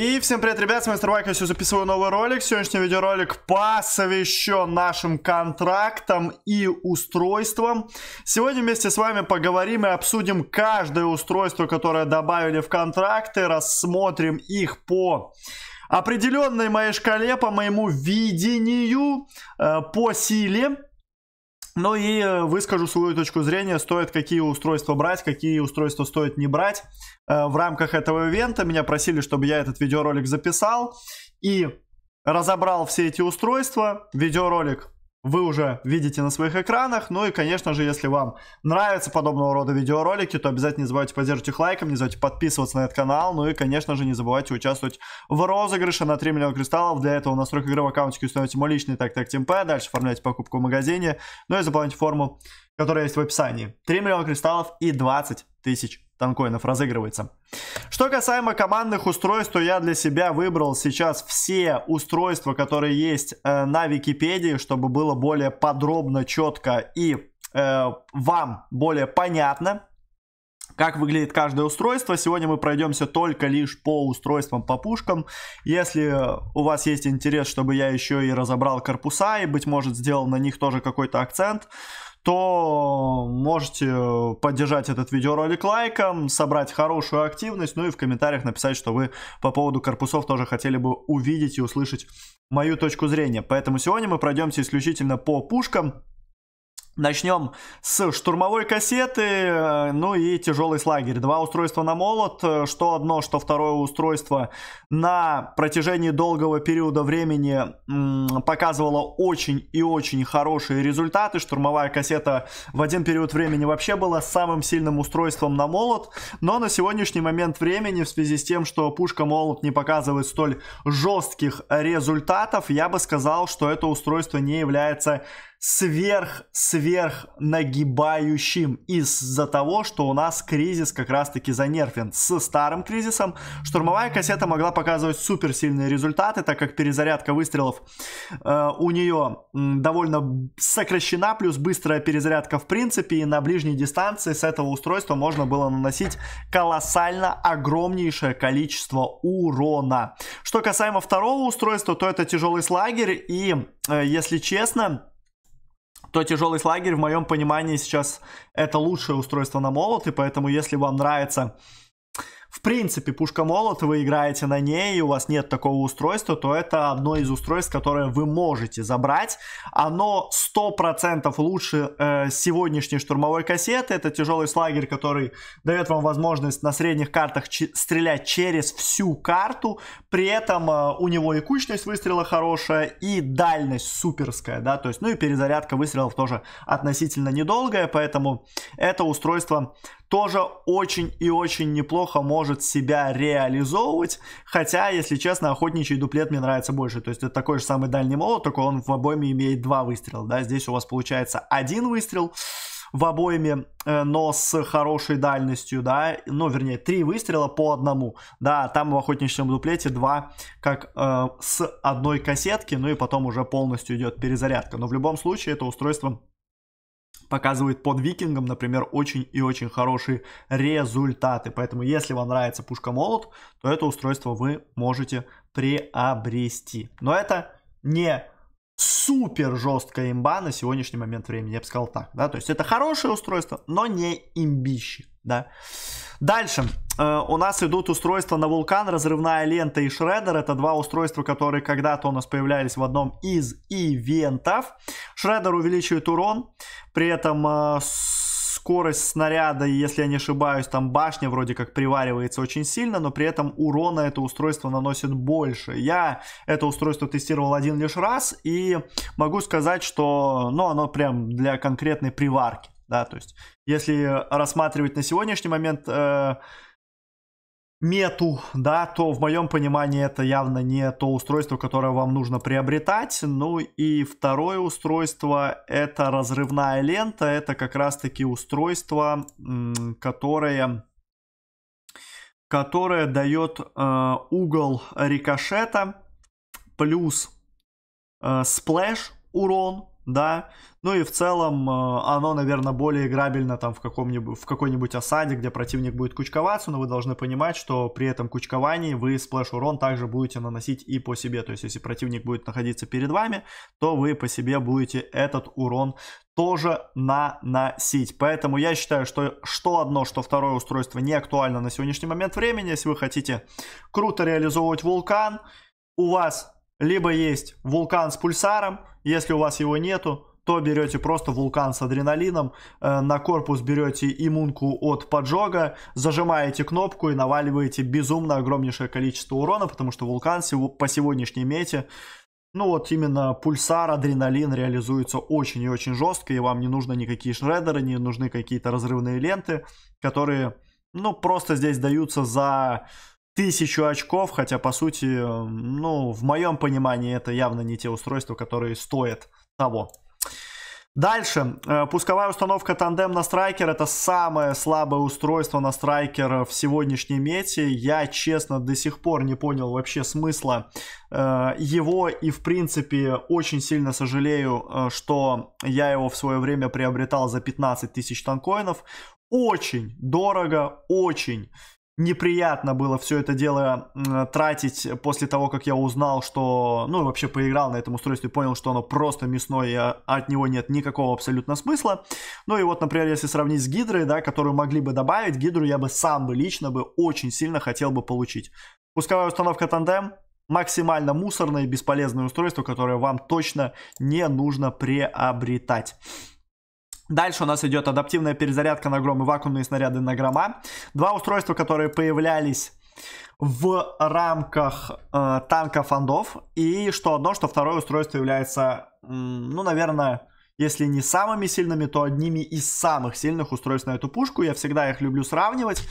И всем привет, ребят, с вами Старвайк, я сегодня записываю новый ролик. Сегодняшний видеоролик посвящен нашим контрактам и устройствам. Сегодня вместе с вами поговорим и обсудим каждое устройство, которое добавили в контракты, рассмотрим их по определенной моей шкале, по моему видению, э, по силе. Ну и э, выскажу свою точку зрения, стоит какие устройства брать, какие устройства стоит не брать. Э, в рамках этого ивента меня просили, чтобы я этот видеоролик записал и разобрал все эти устройства. Видеоролик вы уже видите на своих экранах. Ну и, конечно же, если вам нравятся подобного рода видеоролики, то обязательно не забывайте поддерживать их лайком, не забывайте подписываться на этот канал. Ну и, конечно же, не забывайте участвовать в розыгрыше на 3 миллиона кристаллов. Для этого в настройках игры в аккаунтике установите мой личный так-так темпе, дальше оформляйте покупку в магазине, ну и заполняйте форму, которая есть в описании. 3 миллиона кристаллов и 20 тысяч танкоинов разыгрывается. Что касаемо командных устройств, то я для себя выбрал сейчас все устройства, которые есть э, на Википедии, чтобы было более подробно, четко и э, вам более понятно, как выглядит каждое устройство. Сегодня мы пройдемся только лишь по устройствам, по пушкам. Если у вас есть интерес, чтобы я еще и разобрал корпуса и, быть может, сделал на них тоже какой-то акцент, то Можете э, поддержать этот видеоролик лайком, собрать хорошую активность, ну и в комментариях написать, что вы по поводу корпусов тоже хотели бы увидеть и услышать мою точку зрения. Поэтому сегодня мы пройдемся исключительно по пушкам. Начнем с штурмовой кассеты, э, ну и тяжелый слагерь. Два устройства на молот, э, что одно, что второе устройство на протяжении долгого периода времени показывало очень и очень хорошие результаты. Штурмовая кассета в один период времени вообще была самым сильным устройством на молот, но на сегодняшний момент времени в связи с тем, что пушка молот не показывает столь жестких результатов, я бы сказал, что это устройство не является сверх-сверх нагибающим из-за того, что у нас кризис как раз-таки занервен. С старым кризисом штурмовая кассета могла показывать суперсильные результаты, так как перезарядка выстрелов э, у нее довольно сокращена, плюс быстрая перезарядка в принципе, и на ближней дистанции с этого устройства можно было наносить колоссально огромнейшее количество урона. Что касаемо второго устройства, то это тяжелый слагерь, и, э, если честно, то тяжелый лагерь в моем понимании сейчас это лучшее устройство на молот, и поэтому если вам нравится в принципе пушка-молот, вы играете на ней, и у вас нет такого устройства, то это одно из устройств, которое вы можете забрать. Оно 100% лучше э, сегодняшней штурмовой кассеты. Это тяжелый слагерь, который дает вам возможность на средних картах стрелять через всю карту. При этом э, у него и кучность выстрела хорошая, и дальность суперская, да, то есть, ну и перезарядка выстрелов тоже относительно недолгая, поэтому это устройство тоже очень и очень неплохо может себя реализовывать. Хотя, если честно, охотничий дуплет мне нравится больше. То есть это такой же самый дальний молот, только он в обойме имеет два выстрела. Да? Здесь у вас получается один выстрел в обойме, э, но с хорошей дальностью, да, ну, вернее, три выстрела по одному, да, там в охотничьем дуплете два, как э, с одной кассетки, ну и потом уже полностью идет перезарядка, но в любом случае это устройство показывает под викингом, например, очень и очень хорошие результаты. Поэтому, если вам нравится пушка-молот, то это устройство вы можете приобрести. Но это не супер жесткая имба на сегодняшний момент времени, я бы сказал так, да, то есть это хорошее устройство, но не имбище, да. Дальше, э, у нас идут устройства на вулкан, разрывная лента и шреддер. это два устройства, которые когда-то у нас появлялись в одном из ивентов, Шреддер увеличивает урон, при этом э, с скорость снаряда, если я не ошибаюсь, там башня вроде как приваривается очень сильно, но при этом урона это устройство наносит больше. Я это устройство тестировал один лишь раз, и могу сказать, что ну, оно прям для конкретной приварки. Да, то есть, если рассматривать на сегодняшний момент э, мету, да, то в моем понимании это явно не то устройство, которое вам нужно приобретать. Ну и второе устройство это разрывная лента, это как раз таки устройство, которое которое дает э, угол рикошета плюс э, урон да. Ну и в целом э, оно, наверное, более играбельно там в, каком-нибудь, в какой-нибудь осаде, где противник будет кучковаться, но вы должны понимать, что при этом кучковании вы сплэш-урон также будете наносить и по себе. То есть если противник будет находиться перед вами, то вы по себе будете этот урон тоже наносить. Поэтому я считаю, что что одно, что второе устройство не актуально на сегодняшний момент времени. Если вы хотите круто реализовывать вулкан, у вас либо есть вулкан с пульсаром, если у вас его нету, то берете просто вулкан с адреналином, э, на корпус берете иммунку от поджога, зажимаете кнопку и наваливаете безумно огромнейшее количество урона, потому что вулкан по сегодняшней мете, ну вот именно пульсар, адреналин реализуется очень и очень жестко, и вам не нужно никакие шредеры, не нужны какие-то разрывные ленты, которые, ну, просто здесь даются за тысячу очков, хотя, по сути, ну, в моем понимании, это явно не те устройства, которые стоят того. Дальше. Э, пусковая установка тандем на страйкер. Это самое слабое устройство на страйкер в сегодняшней мете. Я, честно, до сих пор не понял вообще смысла э, его. И, в принципе, очень сильно сожалею, э, что я его в свое время приобретал за 15 тысяч танкоинов. Очень дорого, очень неприятно было все это дело тратить после того, как я узнал, что, ну, вообще поиграл на этом устройстве, понял, что оно просто мясное, и от него нет никакого абсолютно смысла. Ну и вот, например, если сравнить с гидрой, да, которую могли бы добавить, гидру я бы сам бы лично бы очень сильно хотел бы получить. Пусковая установка тандем, максимально мусорное и бесполезное устройство, которое вам точно не нужно приобретать. Дальше у нас идет адаптивная перезарядка на гром вакуумные снаряды на грома. Два устройства, которые появлялись в рамках э, танка фондов. И что одно, что второе устройство является, ну, наверное, если не самыми сильными, то одними из самых сильных устройств на эту пушку. Я всегда их люблю сравнивать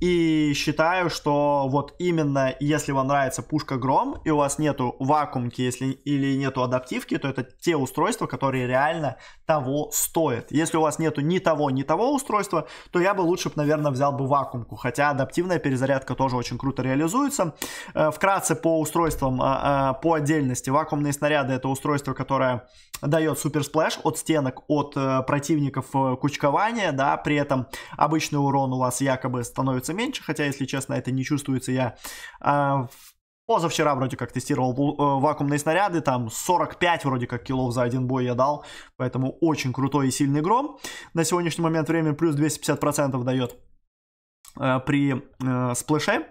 и считаю, что вот именно если вам нравится пушка Гром и у вас нету вакуумки если, или нету адаптивки, то это те устройства, которые реально того стоят. Если у вас нету ни того, ни того устройства, то я бы лучше, наверное, взял бы вакуумку, хотя адаптивная перезарядка тоже очень круто реализуется. Э, вкратце по устройствам, а, а, по отдельности. Вакуумные снаряды это устройство, которое дает суперсплэш, от стенок, от э, противников э, кучкования, да, при этом обычный урон у вас якобы становится меньше, хотя, если честно, это не чувствуется. Я э, позавчера вроде как тестировал э, вакуумные снаряды, там 45 вроде как киллов за один бой я дал, поэтому очень крутой и сильный гром. На сегодняшний момент время плюс 250% дает э, при э, сплэше.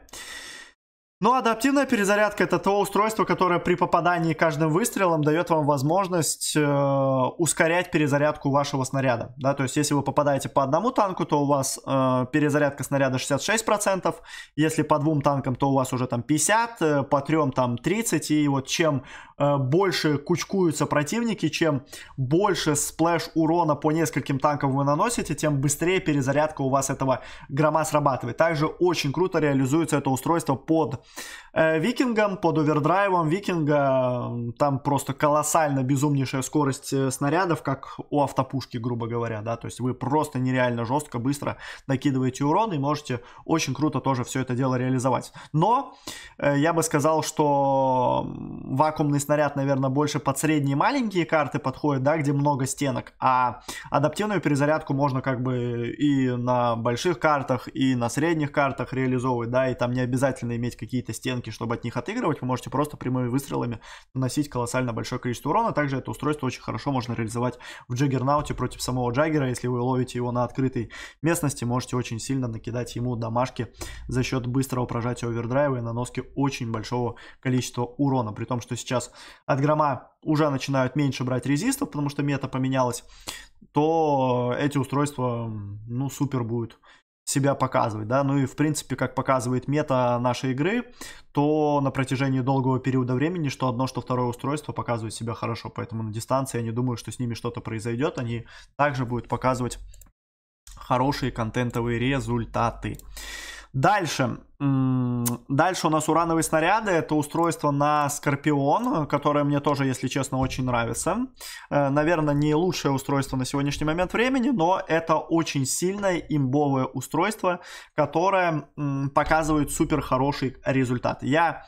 Ну, адаптивная перезарядка это то устройство, которое при попадании каждым выстрелом дает вам возможность э, ускорять перезарядку вашего снаряда. Да? То есть, если вы попадаете по одному танку, то у вас э, перезарядка снаряда 66%, если по двум танкам, то у вас уже там 50, э, по трем там 30. И вот чем э, больше кучкуются противники, чем больше сплэш урона по нескольким танкам вы наносите, тем быстрее перезарядка у вас этого грома срабатывает. Также очень круто реализуется это устройство под Э, Викингам под овердрайвом Викинга там просто колоссально безумнейшая скорость э, снарядов, как у автопушки, грубо говоря, да, то есть вы просто нереально жестко, быстро накидываете урон и можете очень круто тоже все это дело реализовать. Но э, я бы сказал, что вакуумный снаряд, наверное, больше под средние маленькие карты подходит, да, где много стенок, а адаптивную перезарядку можно как бы и на больших картах, и на средних картах реализовывать, да, и там не обязательно иметь какие какие-то стенки, чтобы от них отыгрывать, вы можете просто прямыми выстрелами наносить колоссально большое количество урона. Также это устройство очень хорошо можно реализовать в Джаггернауте против самого Джаггера. Если вы ловите его на открытой местности, можете очень сильно накидать ему домашки за счет быстрого прожатия овердрайва и наноски очень большого количества урона. При том, что сейчас от грома уже начинают меньше брать резистов, потому что мета поменялась, то эти устройства, ну, супер будут себя показывать, да, ну и в принципе, как показывает мета нашей игры, то на протяжении долгого периода времени, что одно, что второе устройство показывает себя хорошо, поэтому на дистанции я не думаю, что с ними что-то произойдет, они также будут показывать хорошие контентовые результаты. Дальше. Дальше у нас урановые снаряды. Это устройство на Скорпион, которое мне тоже, если честно, очень нравится. Э, Наверное, не лучшее устройство на сегодняшний момент времени, но это очень сильное имбовое устройство, которое показывает супер хороший результат. Я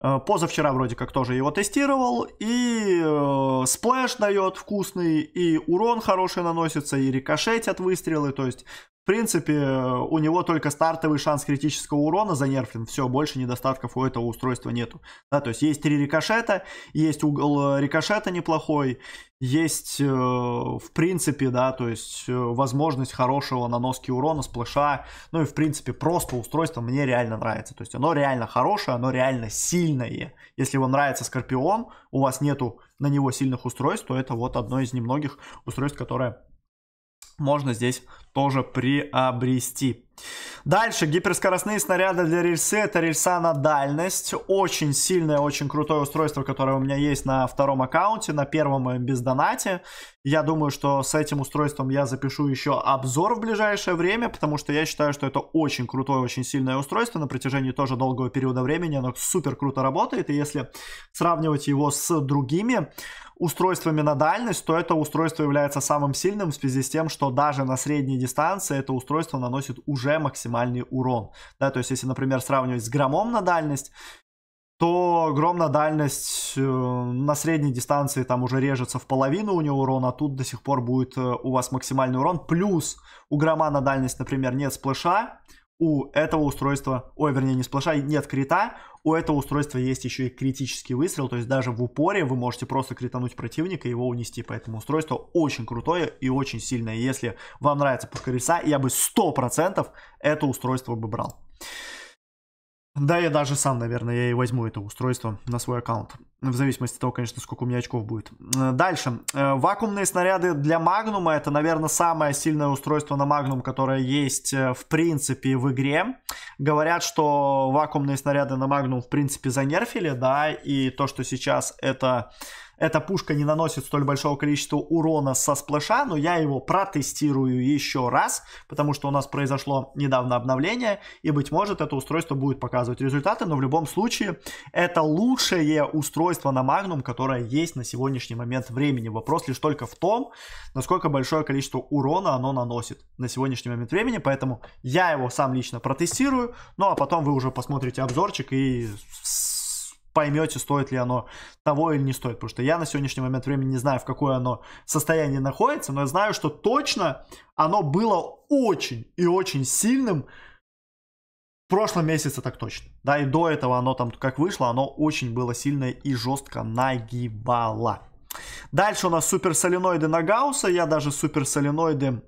э, Позавчера вроде как тоже его тестировал, и э, сплэш дает вкусный, и урон хороший наносится, и рикошеть от выстрелы, то есть в принципе, у него только стартовый шанс критического урона занерфлен, все, больше недостатков у этого устройства нету. Да, то есть есть три рикошета, есть угол э, рикошета неплохой, есть, э, в принципе, да, то есть э, возможность хорошего наноски урона, сплэша, ну и, в принципе, просто устройство мне реально нравится. То есть оно реально хорошее, оно реально сильное. Если вам нравится Скорпион, у вас нету на него сильных устройств, то это вот одно из немногих устройств, которое можно здесь тоже приобрести. Дальше, гиперскоростные снаряды для рельсы, это рельса на дальность, очень сильное, очень крутое устройство, которое у меня есть на втором аккаунте, на первом без донате, я думаю, что с этим устройством я запишу еще обзор в ближайшее время, потому что я считаю, что это очень крутое, очень сильное устройство на протяжении тоже долгого периода времени, оно супер круто работает, и если сравнивать его с другими устройствами на дальность, то это устройство является самым сильным в связи с тем, что даже на средней дистанции это устройство наносит уже максимальный урон. Да, то есть, если, например, сравнивать с громом на дальность, то гром на дальность э, на средней дистанции там уже режется в половину у него урона, а тут до сих пор будет э, у вас максимальный урон. Плюс у грома на дальность, например, нет сплэша, у этого устройства, ой, вернее, не сплэша, нет крита, у этого устройства есть еще и критический выстрел, то есть даже в упоре вы можете просто критануть противника и его унести, поэтому устройство очень крутое и очень сильное. Если вам нравится пушка я бы 100% это устройство бы брал. Да, я даже сам, наверное, я и возьму это устройство на свой аккаунт. В зависимости от того, конечно, сколько у меня очков будет. Э, дальше. Э, вакуумные снаряды для Магнума. Это, наверное, самое сильное устройство на Магнум, которое есть, э, в принципе, в игре. Говорят, что вакуумные снаряды на Магнум, в принципе, занерфили, да, и то, что сейчас это эта пушка не наносит столь большого количества урона со сплэша, но я его протестирую еще раз, потому что у нас произошло недавно обновление, и, быть может, это устройство будет показывать результаты, но в любом случае это лучшее устройство на магнум, которое есть на сегодняшний момент времени. Вопрос лишь только в том, насколько большое количество урона оно наносит на сегодняшний момент времени, поэтому я его сам лично протестирую, ну а потом вы уже посмотрите обзорчик и поймете, стоит ли оно того или не стоит. Потому что я на сегодняшний момент времени не знаю, в какое оно состояние находится, но я знаю, что точно оно было очень и очень сильным в прошлом месяце так точно. Да, и до этого оно там как вышло, оно очень было сильное и жестко нагибало. Дальше у нас суперсоленоиды на Гаусса. Я даже суперсоленоиды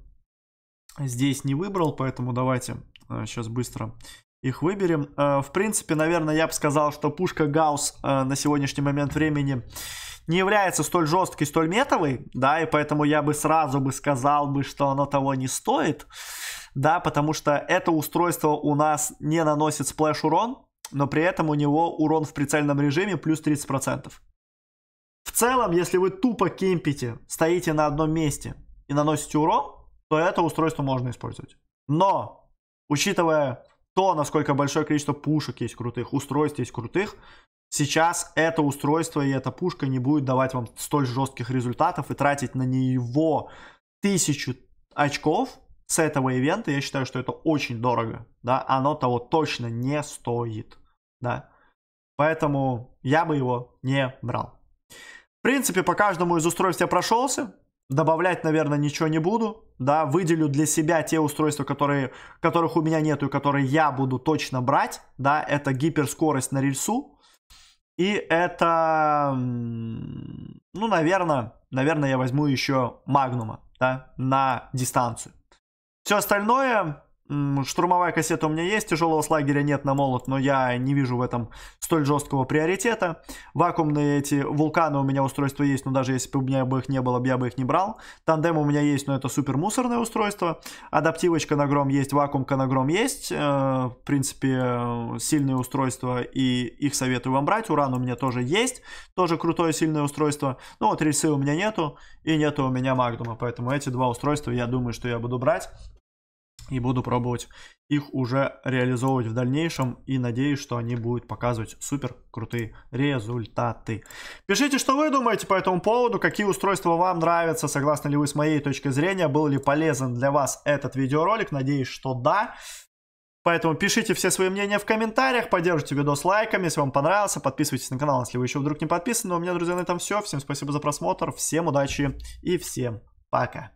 здесь не выбрал, поэтому давайте сейчас э, быстро их выберем. Э, в принципе, наверное, я бы сказал, что пушка гаус э, на сегодняшний момент времени не является столь жесткой, столь метовой, да, и поэтому я бы сразу бы сказал бы, что оно того не стоит, да, потому что это устройство у нас не наносит сплэш урон, но при этом у него урон в прицельном режиме плюс 30%. В целом, если вы тупо кемпите, стоите на одном месте и наносите урон, то это устройство можно использовать. Но, учитывая то, насколько большое количество пушек есть крутых, устройств есть крутых, сейчас это устройство и эта пушка не будет давать вам столь жестких результатов и тратить на него тысячу очков с этого ивента, я считаю, что это очень дорого, да, оно того точно не стоит, да, поэтому я бы его не брал. В принципе, по каждому из устройств я прошелся, Добавлять, наверное, ничего не буду. Да, выделю для себя те устройства, которые, которых у меня нету и которые я буду точно брать. Да, это гиперскорость на рельсу. И это, ну, наверное, наверное, я возьму еще Магнума, да, на дистанцию. Все остальное, Штурмовая кассета у меня есть, тяжелого слагеря нет на молот, но я не вижу в этом столь жесткого приоритета. Вакуумные эти вулканы у меня устройства есть, но даже если бы у меня бы их не было, я бы их не брал. Тандем у меня есть, но это супер мусорное устройство. Адаптивочка на гром есть, вакуумка на гром есть. Э, в принципе, сильные устройства и их советую вам брать. Уран у меня тоже есть, тоже крутое сильное устройство. Ну вот рельсы у меня нету и нету у меня магнума, поэтому эти два устройства я думаю, что я буду брать и буду пробовать их уже реализовывать в дальнейшем и надеюсь, что они будут показывать супер крутые результаты. Пишите, что вы думаете по этому поводу, какие устройства вам нравятся, согласны ли вы с моей точки зрения, был ли полезен для вас этот видеоролик, надеюсь, что да. Поэтому пишите все свои мнения в комментариях, поддержите видос лайками, если вам понравился, подписывайтесь на канал, если вы еще вдруг не подписаны. Ну, а у меня, друзья, на этом все. Всем спасибо за просмотр, всем удачи и всем пока.